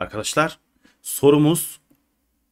arkadaşlar sorumuz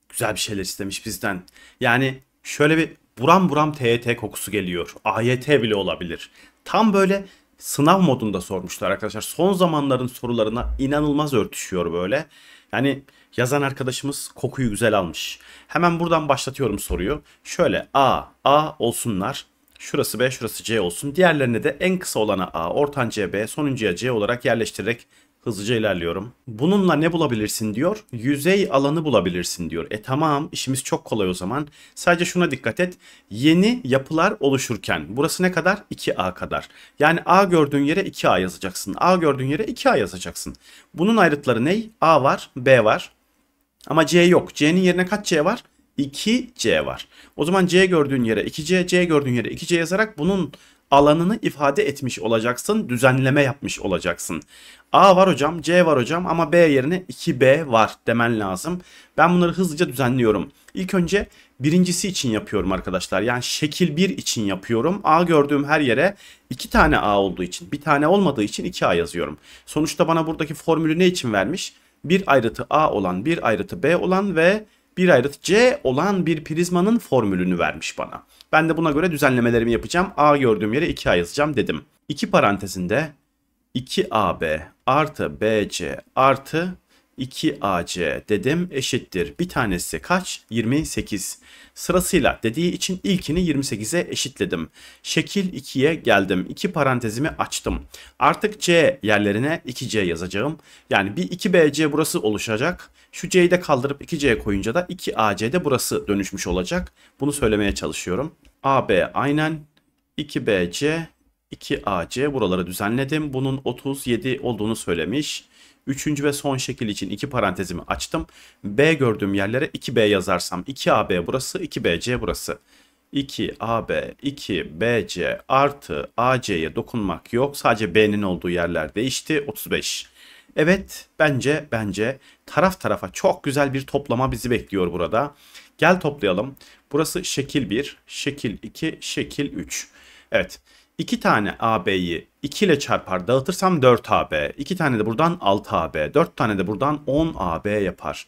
güzel bir şeyler istemiş bizden. Yani şöyle bir buram buram TYT kokusu geliyor. AYT bile olabilir. Tam böyle sınav modunda sormuşlar arkadaşlar. Son zamanların sorularına inanılmaz örtüşüyor böyle. Yani yazan arkadaşımız kokuyu güzel almış. Hemen buradan başlatıyorum soruyu. Şöyle A, A olsunlar. Şurası B, şurası C olsun. Diğerlerine de en kısa olana A, ortanca B, sonuncuya C olarak yerleştirerek Hızlıca ilerliyorum. Bununla ne bulabilirsin diyor. Yüzey alanı bulabilirsin diyor. E tamam işimiz çok kolay o zaman. Sadece şuna dikkat et. Yeni yapılar oluşurken burası ne kadar? 2A kadar. Yani A gördüğün yere 2A yazacaksın. A gördüğün yere 2A yazacaksın. Bunun ayrıtları ne? A var, B var. Ama C yok. C'nin yerine kaç C var? 2C var. O zaman C gördüğün yere 2C, C gördüğün yere 2C yazarak bunun alanını ifade etmiş olacaksın, düzenleme yapmış olacaksın. A var hocam, C var hocam ama B yerine 2B var demen lazım. Ben bunları hızlıca düzenliyorum. İlk önce birincisi için yapıyorum arkadaşlar. Yani şekil 1 için yapıyorum. A gördüğüm her yere 2 tane A olduğu için, bir tane olmadığı için 2A yazıyorum. Sonuçta bana buradaki formülü ne için vermiş? Bir ayrıtı A olan, bir ayrıtı B olan ve bir ayrıt C olan bir prizmanın formülünü vermiş bana. Ben de buna göre düzenlemelerimi yapacağım. A gördüğüm yere 2A yazacağım dedim. 2 parantezinde 2AB artı BC artı 2AC dedim eşittir. Bir tanesi kaç? 28 sırasıyla dediği için ilkini 28'e eşitledim. Şekil 2'ye geldim. 2 parantezimi açtım. Artık C yerlerine 2C yazacağım. Yani bir 2BC burası oluşacak. Şu C'yi de kaldırıp 2C koyunca da 2AC de burası dönüşmüş olacak. Bunu söylemeye çalışıyorum. AB aynen 2BC 2AC buraları düzenledim. Bunun 37 olduğunu söylemiş. Üçüncü ve son şekil için iki parantezimi açtım. B gördüğüm yerlere 2B yazarsam 2AB burası, 2BC burası. 2AB, 2BC artı AC'ye dokunmak yok. Sadece B'nin olduğu yerler değişti. 35. Evet bence bence taraf tarafa çok güzel bir toplama bizi bekliyor burada. Gel toplayalım. Burası şekil 1, şekil 2, şekil 3. Evet. 2 tane AB'yi 2 ile çarpar dağıtırsam 4 AB. 2 tane de buradan 6 AB. 4 tane de buradan 10 AB yapar.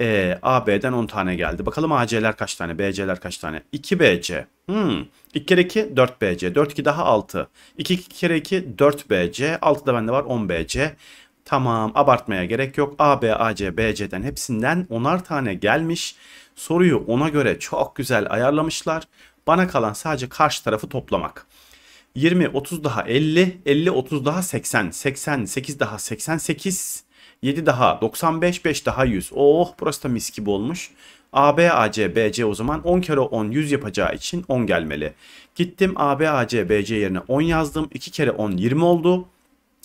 E, AB'den 10 tane geldi. Bakalım AC'ler kaç tane? BC'ler kaç tane? 2 BC. Hmm. 2 kere 2 4 BC. 4 2 daha 6. 2 kere 2 4 BC. 6 da bende var 10 BC. Tamam abartmaya gerek yok. AB, AC, BC'den hepsinden 10'ar tane gelmiş. Soruyu ona göre çok güzel ayarlamışlar. Bana kalan sadece karşı tarafı toplamak. 20, 30 daha 50, 50, 30 daha 80, 80, 8 daha 88, 7 daha 95, 5 daha 100. Oh burası da mis gibi olmuş. AB, AC, BC o zaman 10 kere 10 100 yapacağı için 10 gelmeli. Gittim AB, AC, BC yerine 10 yazdım. 2 kere 10 20 oldu.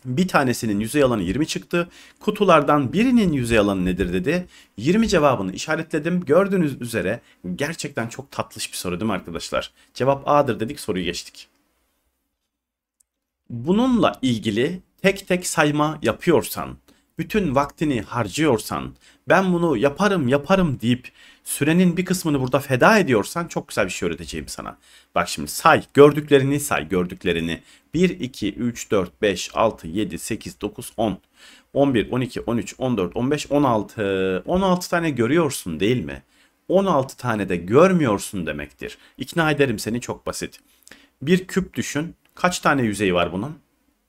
Bir tanesinin yüzey alanı 20 çıktı. Kutulardan birinin yüzey alanı nedir dedi. 20 cevabını işaretledim. Gördüğünüz üzere gerçekten çok tatlış bir soru değil mi arkadaşlar? Cevap A'dır dedik soruyu geçtik bununla ilgili tek tek sayma yapıyorsan, bütün vaktini harcıyorsan, ben bunu yaparım yaparım deyip sürenin bir kısmını burada feda ediyorsan çok güzel bir şey öğreteceğim sana. Bak şimdi say, gördüklerini say, gördüklerini. 1, 2, 3, 4, 5, 6, 7, 8, 9, 10, 11, 12, 13, 14, 15, 16. 16 tane görüyorsun değil mi? 16 tane de görmüyorsun demektir. İkna ederim seni çok basit. Bir küp düşün. Kaç tane yüzeyi var bunun?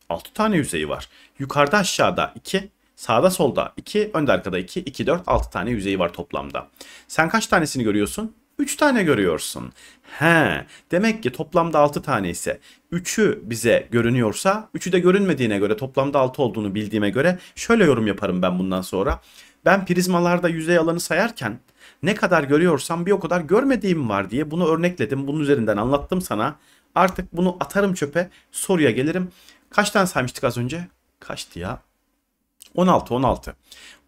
6 tane yüzeyi var. Yukarıda aşağıda 2, sağda solda 2, önde arkada 2, 2, 4, 6 tane yüzeyi var toplamda. Sen kaç tanesini görüyorsun? 3 tane görüyorsun. He, demek ki toplamda 6 tane ise 3'ü bize görünüyorsa 3'ü de görünmediğine göre toplamda 6 olduğunu bildiğime göre şöyle yorum yaparım ben bundan sonra. Ben prizmalarda yüzey alanı sayarken ne kadar görüyorsam bir o kadar görmediğim var diye bunu örnekledim. Bunun üzerinden anlattım sana. Artık bunu atarım çöpe soruya gelirim. Kaç tane saymıştık az önce? Kaçtı ya? 16 16.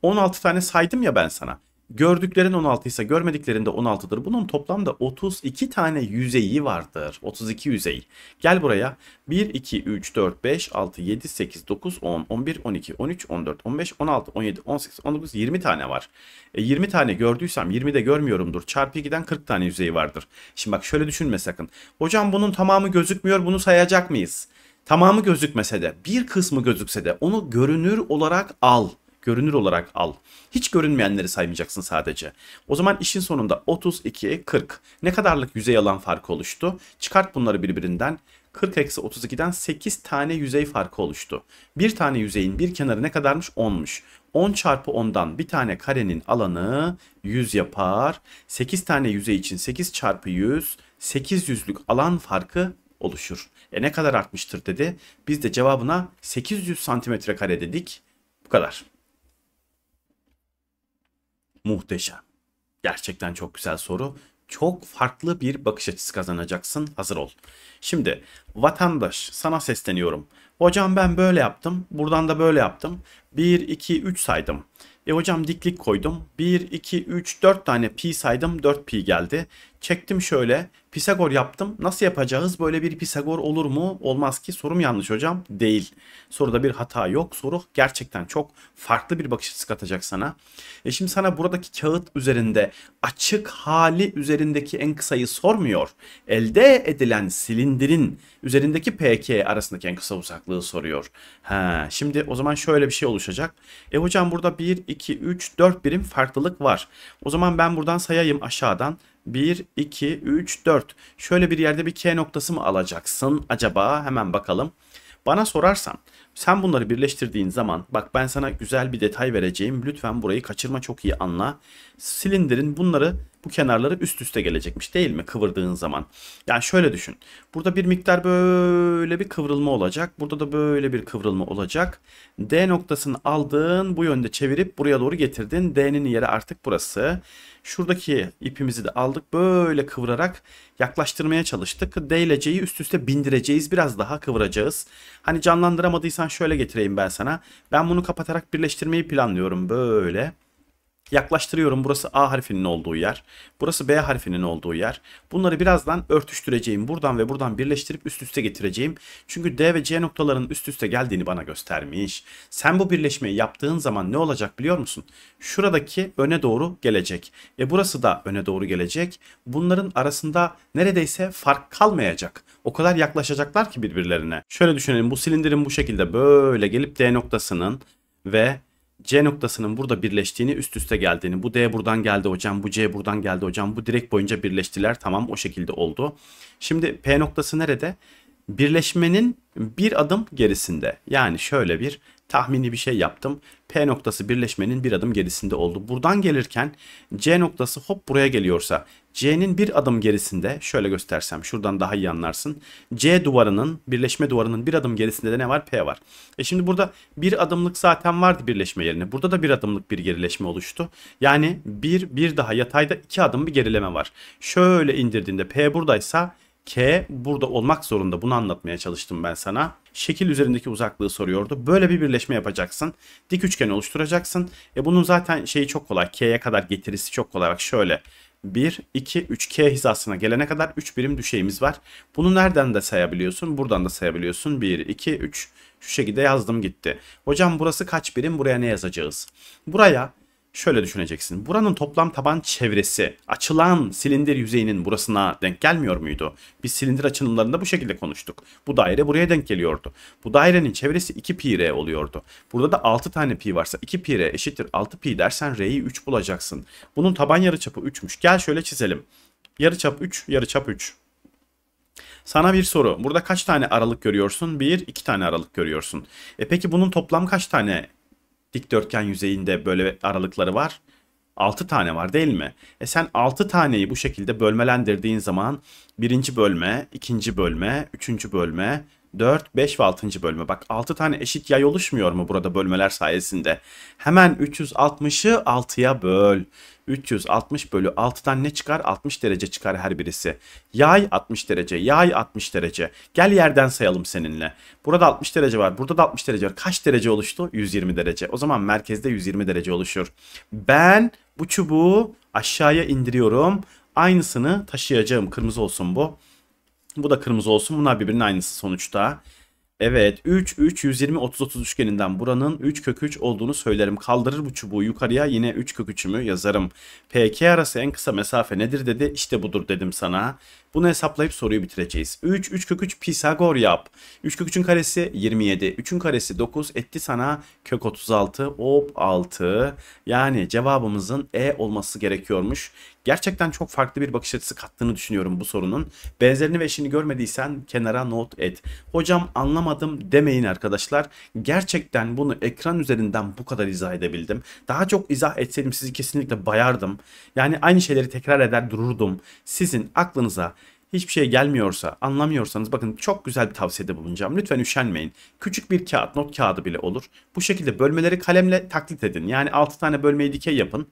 16 tane saydım ya ben sana. Gördüklerin 16 ise görmediklerinde 16'dır. Bunun toplamda 32 tane yüzeyi vardır. 32 yüzey. Gel buraya. 1, 2, 3, 4, 5, 6, 7, 8, 9, 10, 11, 12, 13, 14, 15, 16, 17, 18, 19, 20 tane var. E 20 tane gördüysem 20 de görmüyorumdur. Çarpı 2'den 40 tane yüzeyi vardır. Şimdi bak şöyle düşünme sakın. Hocam bunun tamamı gözükmüyor bunu sayacak mıyız? Tamamı gözükmese de bir kısmı gözükse de onu görünür olarak al görünür olarak al. Hiç görünmeyenleri saymayacaksın sadece. O zaman işin sonunda 32'ye 40. Ne kadarlık yüzey alan farkı oluştu? Çıkart bunları birbirinden. 40-32'den 8 tane yüzey farkı oluştu. Bir tane yüzeyin bir kenarı ne kadarmış? 10'muş. 10 çarpı 10'dan bir tane karenin alanı 100 yapar. 8 tane yüzey için 8 çarpı 100, 8 yüzlük alan farkı oluşur. E ne kadar artmıştır dedi. Biz de cevabına 800 santimetre kare dedik. Bu kadar muhteşem? Gerçekten çok güzel soru. Çok farklı bir bakış açısı kazanacaksın. Hazır ol. Şimdi vatandaş sana sesleniyorum. Hocam ben böyle yaptım. Buradan da böyle yaptım. 1, 2, 3 saydım. E hocam diklik koydum. 1, 2, 3, 4 tane pi saydım. 4 pi geldi. Çektim şöyle. Pisagor yaptım. Nasıl yapacağız? Böyle bir Pisagor olur mu? Olmaz ki. Sorum yanlış hocam. Değil. Soruda bir hata yok. Soru gerçekten çok farklı bir bakış açısı katacak sana. E şimdi sana buradaki kağıt üzerinde açık hali üzerindeki en kısayı sormuyor. Elde edilen silindirin üzerindeki PK arasındaki en kısa uzaklığı soruyor. Ha, şimdi o zaman şöyle bir şey oluşacak. E hocam burada 1, 2, 3, 4 birim farklılık var. O zaman ben buradan sayayım aşağıdan. 1, 2, 3, 4. Şöyle bir yerde bir K noktası mı alacaksın acaba? Hemen bakalım. Bana sorarsan sen bunları birleştirdiğin zaman bak ben sana güzel bir detay vereceğim. Lütfen burayı kaçırma çok iyi anla silindirin bunları bu kenarları üst üste gelecekmiş değil mi kıvırdığın zaman? Yani şöyle düşün. Burada bir miktar böyle bir kıvrılma olacak. Burada da böyle bir kıvrılma olacak. D noktasını aldın bu yönde çevirip buraya doğru getirdin. D'nin yeri artık burası. Şuradaki ipimizi de aldık böyle kıvırarak yaklaştırmaya çalıştık. D ile C'yi üst üste bindireceğiz biraz daha kıvıracağız. Hani canlandıramadıysan şöyle getireyim ben sana. Ben bunu kapatarak birleştirmeyi planlıyorum böyle. Böyle yaklaştırıyorum. Burası A harfinin olduğu yer. Burası B harfinin olduğu yer. Bunları birazdan örtüştüreceğim. Buradan ve buradan birleştirip üst üste getireceğim. Çünkü D ve C noktalarının üst üste geldiğini bana göstermiş. Sen bu birleşmeyi yaptığın zaman ne olacak biliyor musun? Şuradaki öne doğru gelecek. E burası da öne doğru gelecek. Bunların arasında neredeyse fark kalmayacak. O kadar yaklaşacaklar ki birbirlerine. Şöyle düşünelim bu silindirin bu şekilde böyle gelip D noktasının ve C noktasının burada birleştiğini üst üste geldiğini bu D buradan geldi hocam bu C buradan geldi hocam bu direkt boyunca birleştiler tamam o şekilde oldu. Şimdi P noktası nerede? Birleşmenin bir adım gerisinde yani şöyle bir tahmini bir şey yaptım. P noktası birleşmenin bir adım gerisinde oldu. Buradan gelirken C noktası hop buraya geliyorsa C'nin bir adım gerisinde şöyle göstersem şuradan daha iyi anlarsın. C duvarının birleşme duvarının bir adım gerisinde de ne var? P var. E şimdi burada bir adımlık zaten vardı birleşme yerine. Burada da bir adımlık bir gerileşme oluştu. Yani bir bir daha yatayda iki adım bir gerileme var. Şöyle indirdiğinde P buradaysa K burada olmak zorunda. Bunu anlatmaya çalıştım ben sana. Şekil üzerindeki uzaklığı soruyordu. Böyle bir birleşme yapacaksın. Dik üçgen oluşturacaksın. E bunun zaten şeyi çok kolay. K'ye kadar getirisi çok kolay. Bak şöyle. 1, 2, 3 K hizasına gelene kadar 3 birim düşeyimiz var. Bunu nereden de sayabiliyorsun? Buradan da sayabiliyorsun. 1, 2, 3. Şu şekilde yazdım gitti. Hocam burası kaç birim? Buraya ne yazacağız? Buraya Şöyle düşüneceksin. Buranın toplam taban çevresi açılan silindir yüzeyinin burasına denk gelmiyor muydu? Biz silindir açılımlarında bu şekilde konuştuk. Bu daire buraya denk geliyordu. Bu dairenin çevresi 2 pi r oluyordu. Burada da 6 tane pi varsa 2 pi r eşittir 6 pi dersen r'yi 3 bulacaksın. Bunun taban yarıçapı 3'müş. Gel şöyle çizelim. Yarıçap 3, yarıçap 3. Sana bir soru. Burada kaç tane aralık görüyorsun? Bir, iki tane aralık görüyorsun. E peki bunun toplam kaç tane dikdörtgen yüzeyinde böyle aralıkları var. 6 tane var değil mi? E sen 6 taneyi bu şekilde bölmelendirdiğin zaman birinci bölme, ikinci bölme, üçüncü bölme, 4, 5 ve 6. bölme. Bak 6 tane eşit yay oluşmuyor mu burada bölmeler sayesinde? Hemen 360'ı 6'ya böl. 360 bölü 6'dan ne çıkar? 60 derece çıkar her birisi. Yay 60 derece, yay 60 derece. Gel yerden sayalım seninle. Burada 60 derece var, burada da 60 derece var. Kaç derece oluştu? 120 derece. O zaman merkezde 120 derece oluşur. Ben bu çubuğu aşağıya indiriyorum. Aynısını taşıyacağım. Kırmızı olsun bu. Bu da kırmızı olsun. Bunlar birbirinin aynısı sonuçta. Evet 3 3 120 30 30 üçgeninden buranın 3 kök 3 olduğunu söylerim. Kaldırır bu çubuğu yukarıya yine 3 kök 3'ümü yazarım. PK arası en kısa mesafe nedir dedi. İşte budur dedim sana. Bunu hesaplayıp soruyu bitireceğiz. 3, 3 kök 3 Pisagor yap. 3 kök 3'ün karesi 27. 3'ün karesi 9 etti sana kök 36. Hop 6. Yani cevabımızın E olması gerekiyormuş. Gerçekten çok farklı bir bakış açısı kattığını düşünüyorum bu sorunun. Benzerini ve eşini görmediysen kenara not et. Hocam anlamadım demeyin arkadaşlar. Gerçekten bunu ekran üzerinden bu kadar izah edebildim. Daha çok izah etseydim sizi kesinlikle bayardım. Yani aynı şeyleri tekrar eder dururdum. Sizin aklınıza hiçbir şey gelmiyorsa, anlamıyorsanız bakın çok güzel bir tavsiyede bulunacağım. Lütfen üşenmeyin. Küçük bir kağıt, not kağıdı bile olur. Bu şekilde bölmeleri kalemle taklit edin. Yani 6 tane bölmeyi dikey yapın.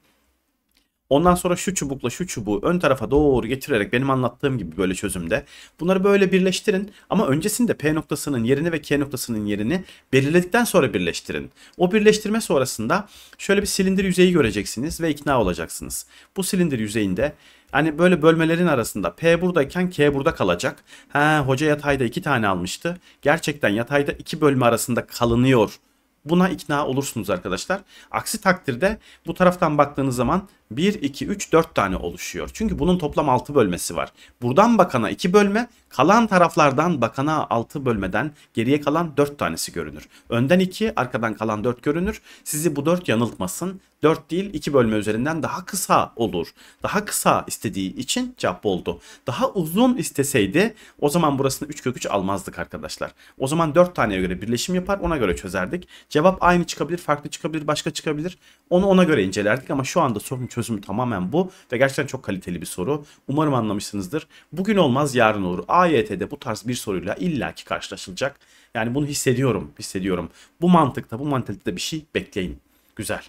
Ondan sonra şu çubukla şu çubuğu ön tarafa doğru getirerek benim anlattığım gibi böyle çözümde bunları böyle birleştirin ama öncesinde P noktasının yerini ve K noktasının yerini belirledikten sonra birleştirin. O birleştirme sonrasında şöyle bir silindir yüzeyi göreceksiniz ve ikna olacaksınız. Bu silindir yüzeyinde Hani böyle bölmelerin arasında P buradayken K burada kalacak. Ha hoca yatayda iki tane almıştı. Gerçekten yatayda iki bölme arasında kalınıyor Buna ikna olursunuz arkadaşlar. Aksi takdirde bu taraftan baktığınız zaman 1, 2, 3, 4 tane oluşuyor. Çünkü bunun toplam 6 bölmesi var. Buradan bakana 2 bölme, kalan taraflardan bakana 6 bölmeden geriye kalan 4 tanesi görünür. Önden 2, arkadan kalan 4 görünür. Sizi bu 4 yanıltmasın. 4 değil 2 bölme üzerinden daha kısa olur. Daha kısa istediği için cevap oldu. Daha uzun isteseydi o zaman burasını 3 kök 3 almazdık arkadaşlar. O zaman 4 taneye göre birleşim yapar ona göre çözerdik. Cevap aynı çıkabilir, farklı çıkabilir, başka çıkabilir. Onu ona göre incelerdik ama şu anda sorun çözüm tamamen bu ve gerçekten çok kaliteli bir soru. Umarım anlamışsınızdır. Bugün olmaz yarın olur. AYT'de bu tarz bir soruyla illaki karşılaşılacak. Yani bunu hissediyorum, hissediyorum. Bu mantıkta, bu mantıkta bir şey bekleyin. Güzel.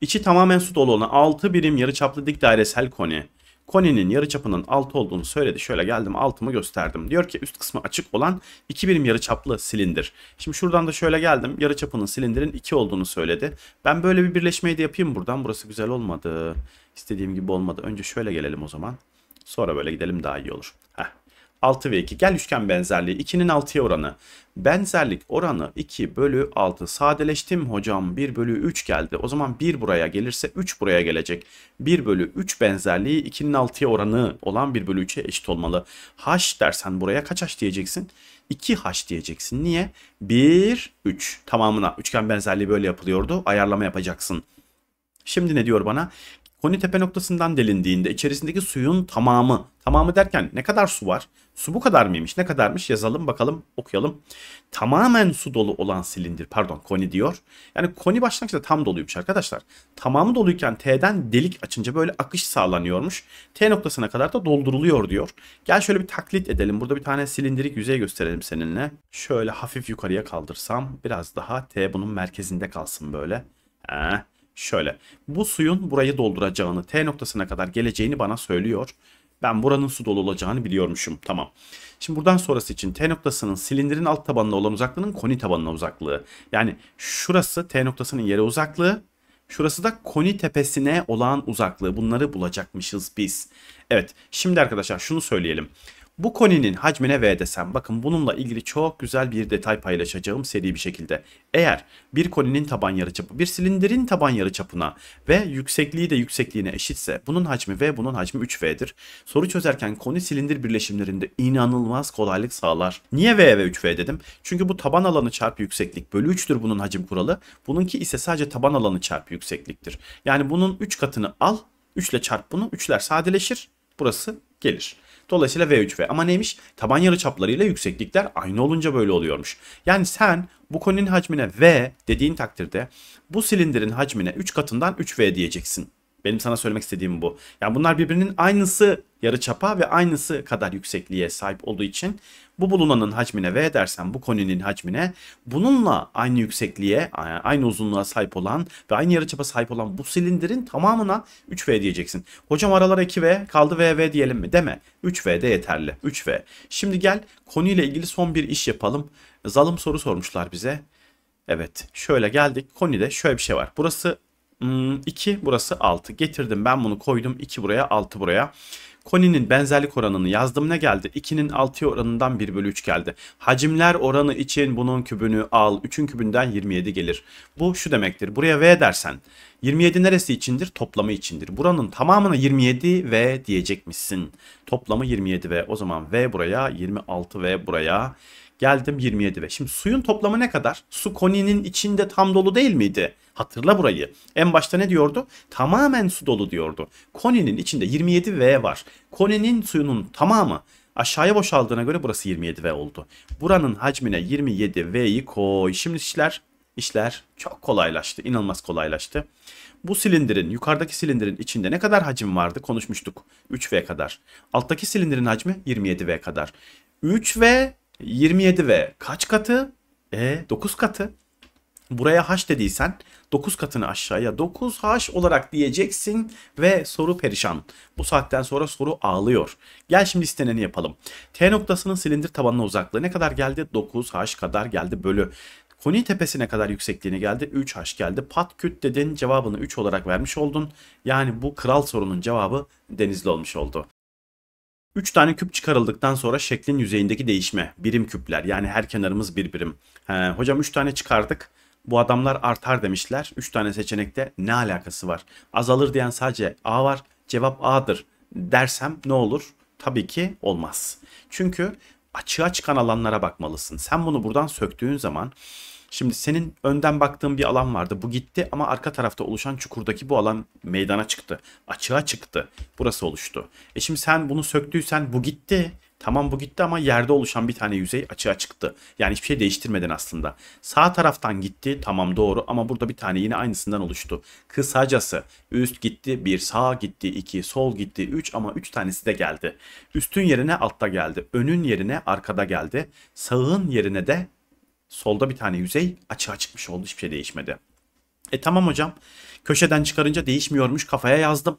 İçi tamamen su dolu olan 6 birim yarıçaplı dik dairesel koni Koni'nin yarı çapının 6 olduğunu söyledi. Şöyle geldim altımı gösterdim. Diyor ki üst kısmı açık olan 2 birim yarı çaplı silindir. Şimdi şuradan da şöyle geldim. yarı çapının silindirin 2 olduğunu söyledi. Ben böyle bir birleşmeyi de yapayım buradan. Burası güzel olmadı. İstediğim gibi olmadı. Önce şöyle gelelim o zaman. Sonra böyle gidelim daha iyi olur. Heh 6 ve 2 gel üçgen benzerliği 2'nin 6'ya oranı. Benzerlik oranı 2 bölü 6 sadeleştim hocam 1 bölü 3 geldi. O zaman 1 buraya gelirse 3 buraya gelecek. 1 bölü 3 benzerliği 2'nin 6'ya oranı olan 1 bölü 3'e eşit olmalı. H dersen buraya kaç H diyeceksin? 2H diyeceksin. Niye? 1, 3 tamamına. Üçgen benzerliği böyle yapılıyordu. Ayarlama yapacaksın. Şimdi ne diyor bana? Koni tepe noktasından delindiğinde içerisindeki suyun tamamı, tamamı derken ne kadar su var? Su bu kadar mıymış? Ne kadarmış? Yazalım bakalım okuyalım. Tamamen su dolu olan silindir pardon koni diyor. Yani koni başlangıçta tam doluymuş arkadaşlar. Tamamı doluyken T'den delik açınca böyle akış sağlanıyormuş. T noktasına kadar da dolduruluyor diyor. Gel şöyle bir taklit edelim. Burada bir tane silindirik yüzey gösterelim seninle. Şöyle hafif yukarıya kaldırsam biraz daha T bunun merkezinde kalsın böyle. Heh, şöyle bu suyun burayı dolduracağını T noktasına kadar geleceğini bana söylüyor. Ben buranın su dolu olacağını biliyormuşum. Tamam. Şimdi buradan sonrası için T noktasının silindirin alt tabanına olan uzaklığının koni tabanına uzaklığı. Yani şurası T noktasının yere uzaklığı. Şurası da koni tepesine olan uzaklığı. Bunları bulacakmışız biz. Evet şimdi arkadaşlar şunu söyleyelim. Bu koninin hacmine V desem bakın bununla ilgili çok güzel bir detay paylaşacağım seri bir şekilde. Eğer bir koninin taban yarı çapı, bir silindirin taban yarı çapına ve yüksekliği de yüksekliğine eşitse bunun hacmi V bunun hacmi 3V'dir. Soru çözerken koni silindir birleşimlerinde inanılmaz kolaylık sağlar. Niye V ve 3V dedim? Çünkü bu taban alanı çarpı yükseklik bölü 3'tür bunun hacim kuralı. Bununki ise sadece taban alanı çarpı yüksekliktir. Yani bunun 3 katını al 3 ile çarp bunu 3'ler sadeleşir burası gelir. Dolayısıyla V3V. Ama neymiş? Taban yarıçaplarıyla yükseklikler aynı olunca böyle oluyormuş. Yani sen bu koninin hacmine V dediğin takdirde bu silindirin hacmine 3 katından 3V diyeceksin. Benim sana söylemek istediğim bu. Yani bunlar birbirinin aynısı yarı çapa ve aynısı kadar yüksekliğe sahip olduğu için bu bulunanın hacmine V dersen bu koninin hacmine bununla aynı yüksekliğe, aynı uzunluğa sahip olan ve aynı yarıçapa sahip olan bu silindirin tamamına 3V diyeceksin. Hocam aralara 2V kaldı VV diyelim mi? Deme. 3V de yeterli. 3V. Şimdi gel konuyla ilgili son bir iş yapalım. Zalım soru sormuşlar bize. Evet şöyle geldik. Konide şöyle bir şey var. Burası 2 hmm, burası 6. Getirdim ben bunu koydum. 2 buraya 6 buraya. Koni'nin benzerlik oranını yazdım ne geldi? 2'nin 6'ya oranından 1 bölü 3 geldi. Hacimler oranı için bunun kübünü al. 3'ün kübünden 27 gelir. Bu şu demektir. Buraya V dersen 27 neresi içindir? Toplamı içindir. Buranın tamamına 27 V diyecekmişsin. Toplamı 27 V. O zaman V buraya 26 V buraya. Geldim 27 V. Şimdi suyun toplamı ne kadar? Su koninin içinde tam dolu değil miydi? Hatırla burayı. En başta ne diyordu? Tamamen su dolu diyordu. Koninin içinde 27 V var. Koninin suyunun tamamı aşağıya boşaldığına göre burası 27 V oldu. Buranın hacmine 27 V'yi koy. Şimdi işler işler çok kolaylaştı. İnanılmaz kolaylaştı. Bu silindirin, yukarıdaki silindirin içinde ne kadar hacim vardı konuşmuştuk. 3V kadar. Alttaki silindirin hacmi 27V kadar. 3V 27V kaç katı? E 9 katı buraya h dediysen 9 katını aşağıya 9h olarak diyeceksin ve soru perişan. Bu saatten sonra soru ağlıyor. Gel şimdi isteneni yapalım. T noktasının silindir tabanına uzaklığı ne kadar geldi? 9h kadar geldi bölü. Koni tepesine kadar yüksekliğine geldi. 3H geldi. Pat küt dedin cevabını 3 olarak vermiş oldun. Yani bu kral sorunun cevabı denizli olmuş oldu. 3 tane küp çıkarıldıktan sonra şeklin yüzeyindeki değişme. Birim küpler yani her kenarımız bir birim. He, hocam 3 tane çıkardık bu adamlar artar demişler. 3 tane seçenekte ne alakası var? Azalır diyen sadece A var. Cevap A'dır dersem ne olur? Tabii ki olmaz. Çünkü açığa çıkan alanlara bakmalısın. Sen bunu buradan söktüğün zaman Şimdi senin önden baktığın bir alan vardı. Bu gitti ama arka tarafta oluşan çukurdaki bu alan meydana çıktı. Açığa çıktı. Burası oluştu. E şimdi sen bunu söktüysen bu gitti. Tamam bu gitti ama yerde oluşan bir tane yüzey açığa çıktı. Yani hiçbir şey değiştirmeden aslında. Sağ taraftan gitti tamam doğru ama burada bir tane yine aynısından oluştu. Kısacası üst gitti bir sağ gitti iki sol gitti üç ama üç tanesi de geldi. Üstün yerine altta geldi. Önün yerine arkada geldi. Sağın yerine de solda bir tane yüzey açığa çıkmış oldu hiçbir şey değişmedi. E tamam hocam köşeden çıkarınca değişmiyormuş kafaya yazdım.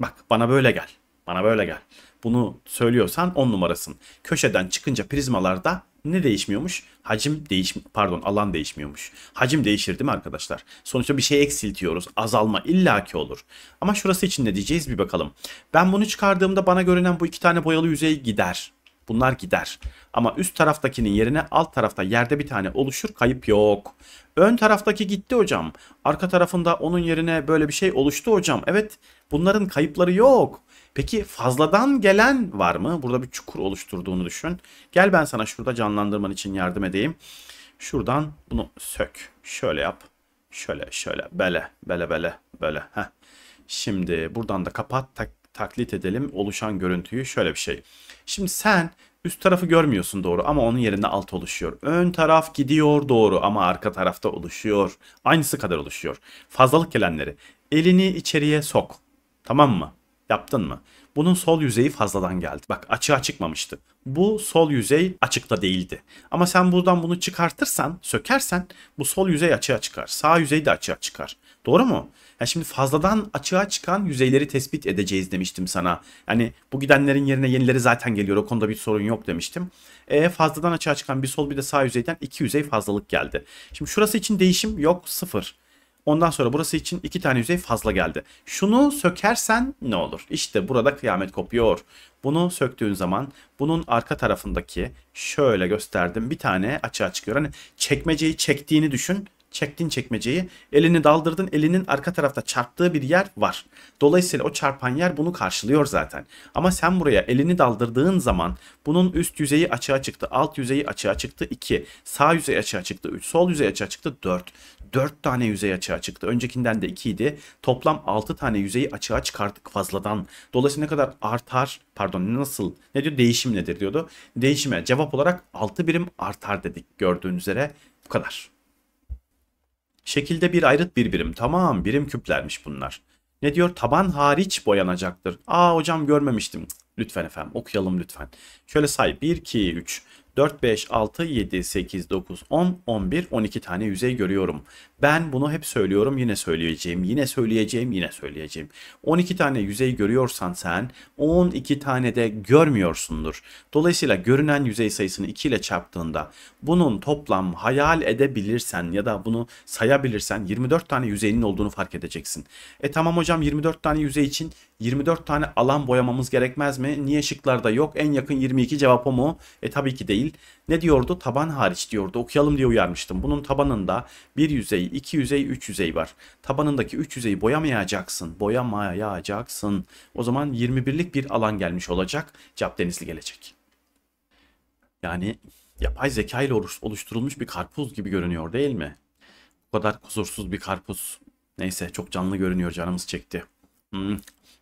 Bak bana böyle gel. Bana böyle gel. Bunu söylüyorsan 10 numarasın. Köşeden çıkınca prizmalarda ne değişmiyormuş? Hacim değiş pardon alan değişmiyormuş. Hacim değişir değil mi arkadaşlar? Sonuçta bir şey eksiltiyoruz. Azalma illaki olur. Ama şurası için ne diyeceğiz bir bakalım. Ben bunu çıkardığımda bana görünen bu iki tane boyalı yüzey gider. Bunlar gider. Ama üst taraftakinin yerine alt tarafta yerde bir tane oluşur kayıp yok. Ön taraftaki gitti hocam. Arka tarafında onun yerine böyle bir şey oluştu hocam. Evet bunların kayıpları yok. Peki fazladan gelen var mı? Burada bir çukur oluşturduğunu düşün. Gel ben sana şurada canlandırman için yardım edeyim. Şuradan bunu sök. Şöyle yap. Şöyle şöyle. Böyle. Böyle böyle. Böyle. Heh. Şimdi buradan da kapat. Tak, taklit edelim. Oluşan görüntüyü şöyle bir şey. Şimdi sen Üst tarafı görmüyorsun doğru ama onun yerinde alt oluşuyor. Ön taraf gidiyor doğru ama arka tarafta oluşuyor. Aynısı kadar oluşuyor. Fazlalık gelenleri elini içeriye sok. Tamam mı? Yaptın mı? Bunun sol yüzeyi fazladan geldi. Bak açığa çıkmamıştı. Bu sol yüzey açıkta değildi. Ama sen buradan bunu çıkartırsan, sökersen bu sol yüzey açığa çıkar. Sağ yüzey de açığa çıkar. Doğru mu? Yani şimdi fazladan açığa çıkan yüzeyleri tespit edeceğiz demiştim sana. Yani bu gidenlerin yerine yenileri zaten geliyor. O konuda bir sorun yok demiştim. E, fazladan açığa çıkan bir sol bir de sağ yüzeyden iki yüzey fazlalık geldi. Şimdi şurası için değişim yok sıfır. Ondan sonra burası için iki tane yüzey fazla geldi. Şunu sökersen ne olur? İşte burada kıyamet kopuyor. Bunu söktüğün zaman bunun arka tarafındaki şöyle gösterdim bir tane açığa çıkıyor. Hani çekmeceyi çektiğini düşün. Çektin çekmeceyi elini daldırdın elinin arka tarafta çarptığı bir yer var. Dolayısıyla o çarpan yer bunu karşılıyor zaten. Ama sen buraya elini daldırdığın zaman bunun üst yüzeyi açığa çıktı, alt yüzeyi açığa çıktı 2, sağ yüzey açığa çıktı 3, sol yüzey açığa çıktı 4. 4 tane yüzey açığa çıktı. Öncekinden de 2 idi. Toplam 6 tane yüzeyi açığa çıkarttık fazladan. Dolayısıyla ne kadar artar pardon nasıl ne diyor değişim nedir diyordu. Değişime cevap olarak 6 birim artar dedik gördüğünüz üzere bu kadar. Şekilde bir ayrıt bir birim. Tamam birim küplermiş bunlar. Ne diyor? Taban hariç boyanacaktır. Aa hocam görmemiştim. Lütfen efendim okuyalım lütfen. Şöyle say 1, 2, 3. 4, 5, 6, 7, 8, 9, 10, 11, 12 tane yüzey görüyorum. Ben bunu hep söylüyorum yine söyleyeceğim, yine söyleyeceğim, yine söyleyeceğim. 12 tane yüzey görüyorsan sen 12 tane de görmüyorsundur. Dolayısıyla görünen yüzey sayısını 2 ile çarptığında bunun toplam hayal edebilirsen ya da bunu sayabilirsen 24 tane yüzeyinin olduğunu fark edeceksin. E tamam hocam 24 tane yüzey için 24 tane alan boyamamız gerekmez mi? Niye şıklarda yok? En yakın 22 cevap o mu? E tabii ki değil. Ne diyordu? Taban hariç diyordu. Okuyalım diye uyarmıştım. Bunun tabanında bir yüzey, iki yüzey, üç yüzey var. Tabanındaki üç yüzeyi boyamayacaksın. Boyamayacaksın. O zaman 21'lik bir alan gelmiş olacak. Cevap denizli gelecek. Yani yapay zeka ile oluşturulmuş bir karpuz gibi görünüyor değil mi? Bu kadar kusursuz bir karpuz. Neyse çok canlı görünüyor canımız çekti. Hmm.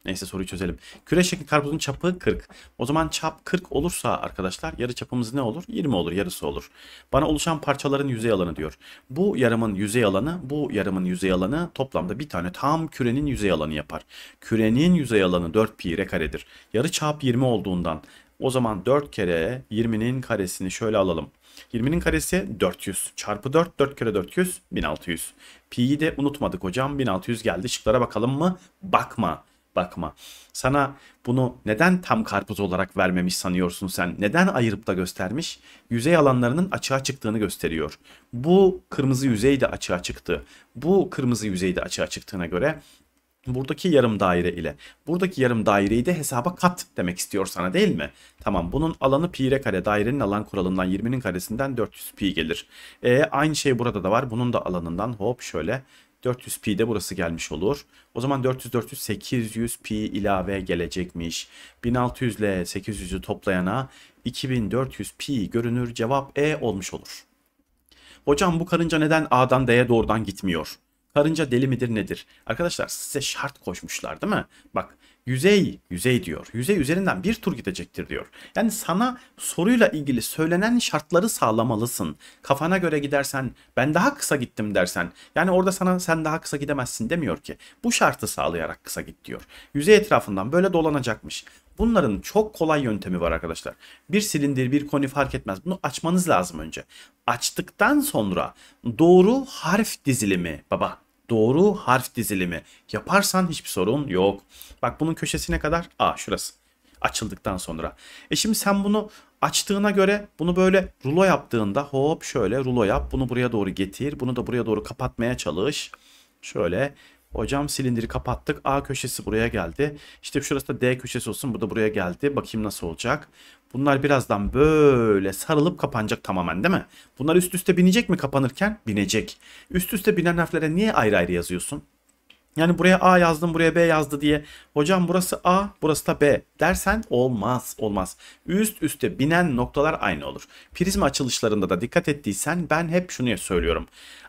Neyse soruyu çözelim. Küre şekli karbonun çapı 40. O zaman çap 40 olursa arkadaşlar yarı çapımız ne olur? 20 olur yarısı olur. Bana oluşan parçaların yüzey alanı diyor. Bu yarımın yüzey alanı bu yarımın yüzey alanı toplamda bir tane tam kürenin yüzey alanı yapar. Kürenin yüzey alanı 4 pi r karedir. Yarı çap 20 olduğundan o zaman 4 kere 20'nin karesini şöyle alalım. 20'nin karesi 400 çarpı 4 4 kere 400 1600. Pi'yi de unutmadık hocam 1600 geldi şıklara bakalım mı? Bakma bakma. Sana bunu neden tam karpuz olarak vermemiş sanıyorsun sen? Neden ayırıp da göstermiş? Yüzey alanlarının açığa çıktığını gösteriyor. Bu kırmızı yüzey de açığa çıktı. Bu kırmızı yüzey de açığa çıktığına göre buradaki yarım daire ile buradaki yarım daireyi de hesaba kat demek istiyor sana değil mi? Tamam bunun alanı pi pi're kare dairenin alan kuralından 20'nin karesinden 400 pi gelir. E, aynı şey burada da var bunun da alanından hop şöyle 400 pi de burası gelmiş olur. O zaman 400 400 800 pi ilave gelecekmiş. 1600 ile 800'ü toplayana 2400 pi görünür cevap E olmuş olur. Hocam bu karınca neden A'dan D'ye doğrudan gitmiyor? Karınca deli midir nedir? Arkadaşlar size şart koşmuşlar değil mi? Bak yüzey, yüzey diyor. Yüzey üzerinden bir tur gidecektir diyor. Yani sana soruyla ilgili söylenen şartları sağlamalısın. Kafana göre gidersen, ben daha kısa gittim dersen, yani orada sana sen daha kısa gidemezsin demiyor ki. Bu şartı sağlayarak kısa git diyor. Yüzey etrafından böyle dolanacakmış. Bunların çok kolay yöntemi var arkadaşlar. Bir silindir, bir koni fark etmez. Bunu açmanız lazım önce. Açtıktan sonra doğru harf dizilimi baba doğru harf dizilimi yaparsan hiçbir sorun yok. Bak bunun köşesine kadar A şurası açıldıktan sonra. E şimdi sen bunu açtığına göre bunu böyle rulo yaptığında hop şöyle rulo yap bunu buraya doğru getir bunu da buraya doğru kapatmaya çalış. Şöyle Hocam silindiri kapattık. A köşesi buraya geldi. İşte şurası da D köşesi olsun. Bu da buraya geldi. Bakayım nasıl olacak. Bunlar birazdan böyle sarılıp kapanacak tamamen değil mi? Bunlar üst üste binecek mi kapanırken? Binecek. Üst üste binen harflere niye ayrı ayrı yazıyorsun? Yani buraya A yazdım, buraya B yazdı diye. Hocam burası A, burası da B dersen olmaz, olmaz. Üst üste binen noktalar aynı olur. Prizma açılışlarında da dikkat ettiysen ben hep şunu söylüyorum.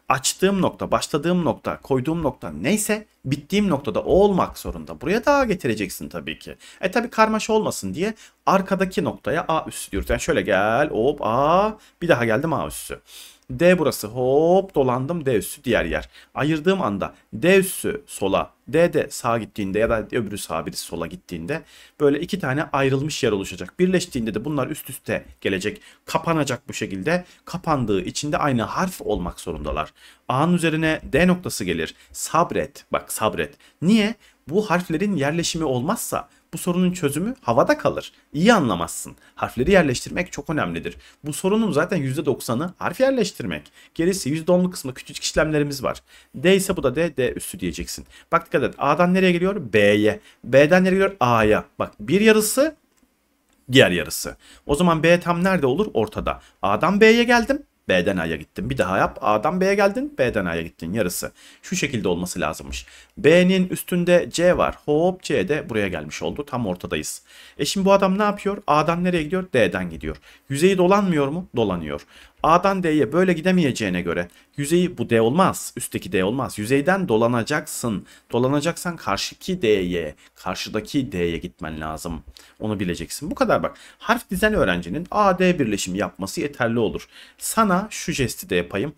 Açtığım nokta, başladığım nokta, koyduğum nokta neyse bittiğim noktada o olmak zorunda. Buraya da A getireceksin tabii ki. E tabii karmaşa olmasın diye arkadaki noktaya A üstü diyoruz. Yani şöyle gel, hop A, bir daha geldim A üstü. D burası hop dolandım D üssü diğer yer. Ayırdığım anda D üssü sola D de sağa gittiğinde ya da öbürü sağa birisi sola gittiğinde böyle iki tane ayrılmış yer oluşacak. Birleştiğinde de bunlar üst üste gelecek. Kapanacak bu şekilde. Kapandığı içinde aynı harf olmak zorundalar. A'nın üzerine D noktası gelir. Sabret. Bak sabret. Niye? Bu harflerin yerleşimi olmazsa bu sorunun çözümü havada kalır. İyi anlamazsın. Harfleri yerleştirmek çok önemlidir. Bu sorunun zaten %90'ı harf yerleştirmek. Gerisi %10'lu kısmı küçücük işlemlerimiz var. D ise bu da D, D üstü diyeceksin. Bak dikkat et A'dan nereye geliyor? B'ye. B'den nereye geliyor? A'ya. Bak bir yarısı diğer yarısı. O zaman B tam nerede olur? Ortada. A'dan B'ye geldim. B'den A'ya gittim. Bir daha yap. A'dan B'ye geldin. B'den A'ya gittin. Yarısı. Şu şekilde olması lazımmış. B'nin üstünde C var. Hop C de buraya gelmiş oldu. Tam ortadayız. E şimdi bu adam ne yapıyor? A'dan nereye gidiyor? D'den gidiyor. Yüzeyi dolanmıyor mu? Dolanıyor. A'dan D'ye böyle gidemeyeceğine göre yüzeyi bu D olmaz. Üstteki D olmaz. Yüzeyden dolanacaksın. Dolanacaksan karşıki D'ye, karşıdaki D'ye gitmen lazım. Onu bileceksin. Bu kadar bak. Harf dizen öğrencinin A-D birleşimi yapması yeterli olur. Sana şu jesti de yapayım.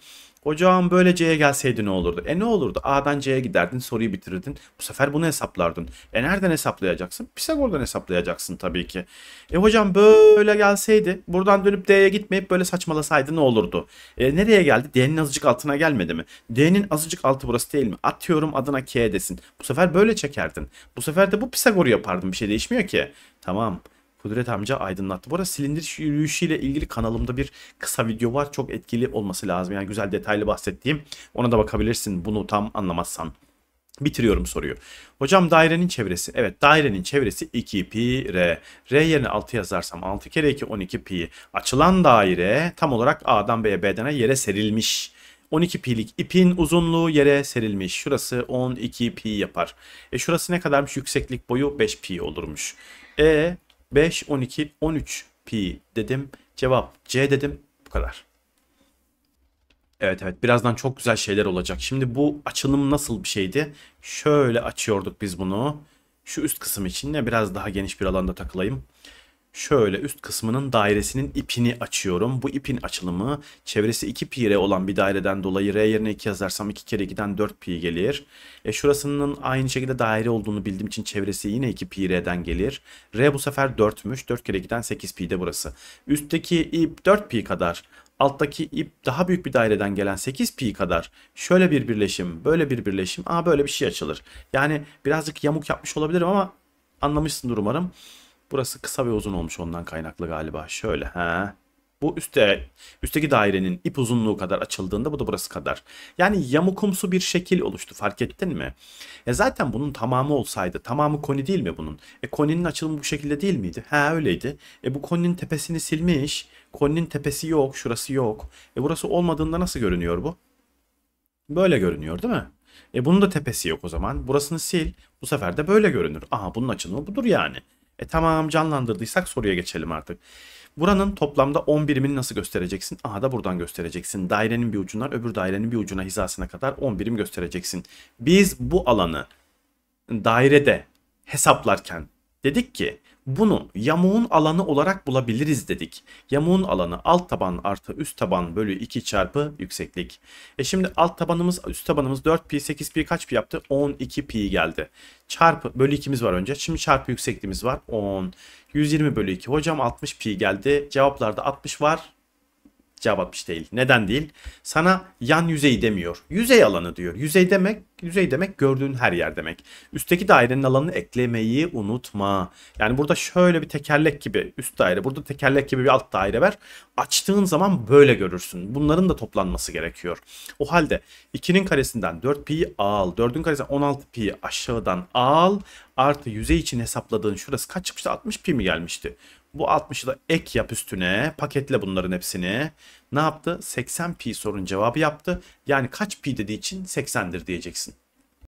Ocağın böyle C'ye gelseydi ne olurdu? E ne olurdu? A'dan C'ye giderdin, soruyu bitirirdin. Bu sefer bunu hesaplardın. E nereden hesaplayacaksın? Pisagor'dan hesaplayacaksın tabii ki. E hocam böyle gelseydi, buradan dönüp D'ye gitmeyip böyle saçmalasaydı ne olurdu? E nereye geldi? D'nin azıcık altına gelmedi mi? D'nin azıcık altı burası değil mi? Atıyorum adına K desin. Bu sefer böyle çekerdin. Bu sefer de bu Pisagor'u yapardın. Bir şey değişmiyor ki. Tamam. Kudret amca aydınlattı. Bu arada silindir yürüyüşüyle ilgili kanalımda bir kısa video var. Çok etkili olması lazım. Yani güzel detaylı bahsettiğim. Ona da bakabilirsin bunu tam anlamazsan. Bitiriyorum soruyu. Hocam dairenin çevresi. Evet dairenin çevresi 2 pi r. R yerine 6 yazarsam 6 kere 2 12 pi. Açılan daire tam olarak A'dan B'ye B'den e yere serilmiş. 12 pi'lik ipin uzunluğu yere serilmiş. Şurası 12 pi yapar. E şurası ne kadarmış? Yükseklik boyu 5 pi olurmuş. E 5, 12, 13 pi dedim. Cevap C dedim. Bu kadar. Evet evet birazdan çok güzel şeyler olacak. Şimdi bu açılım nasıl bir şeydi? Şöyle açıyorduk biz bunu. Şu üst kısım için de biraz daha geniş bir alanda takılayım şöyle üst kısmının dairesinin ipini açıyorum. Bu ipin açılımı çevresi 2 pi r olan bir daireden dolayı r yerine 2 yazarsam 2 kere 2'den 4 pi gelir. E şurasının aynı şekilde daire olduğunu bildiğim için çevresi yine 2 pi r'den gelir. r bu sefer 4'müş. 4 kere 2'den 8 pi de burası. Üstteki ip 4 pi kadar alttaki ip daha büyük bir daireden gelen 8 pi kadar şöyle bir birleşim, böyle bir birleşim, a böyle bir şey açılır. Yani birazcık yamuk yapmış olabilirim ama anlamışsındır umarım. Burası kısa ve uzun olmuş ondan kaynaklı galiba. Şöyle ha. Bu üstte üstteki dairenin ip uzunluğu kadar açıldığında bu da burası kadar. Yani yamukumsu bir şekil oluştu fark ettin mi? E zaten bunun tamamı olsaydı tamamı koni değil mi bunun? E koninin açılımı bu şekilde değil miydi? Ha öyleydi. E bu koninin tepesini silmiş. Koninin tepesi yok şurası yok. E burası olmadığında nasıl görünüyor bu? Böyle görünüyor değil mi? E bunun da tepesi yok o zaman. Burasını sil. Bu sefer de böyle görünür. Aha bunun açılımı budur yani. E tamam canlandırdıysak soruya geçelim artık. Buranın toplamda 10 birimini nasıl göstereceksin? A da buradan göstereceksin. Dairenin bir ucundan öbür dairenin bir ucuna hizasına kadar 10 birim göstereceksin. Biz bu alanı dairede hesaplarken dedik ki bunu yamuğun alanı olarak bulabiliriz dedik. Yamuğun alanı alt taban artı üst taban bölü 2 çarpı yükseklik. E şimdi alt tabanımız üst tabanımız 4 pi 8 pi kaç pi yaptı? 12 pi geldi. Çarpı bölü 2'miz var önce. Şimdi çarpı yüksekliğimiz var 10. 120 bölü 2 hocam 60 pi geldi. Cevaplarda 60 var cevap değil. Neden değil? Sana yan yüzey demiyor. Yüzey alanı diyor. Yüzey demek, yüzey demek gördüğün her yer demek. Üstteki dairenin alanını eklemeyi unutma. Yani burada şöyle bir tekerlek gibi üst daire, burada tekerlek gibi bir alt daire var. Açtığın zaman böyle görürsün. Bunların da toplanması gerekiyor. O halde 2'nin karesinden 4 pi al, 4'ün karesinden 16 pi aşağıdan al, artı yüzey için hesapladığın şurası kaç çıkmıştı? 60 pi mi gelmişti? Bu 60'ı da ek yap üstüne. Paketle bunların hepsini. Ne yaptı? 80 pi sorun cevabı yaptı. Yani kaç pi dediği için 80'dir diyeceksin.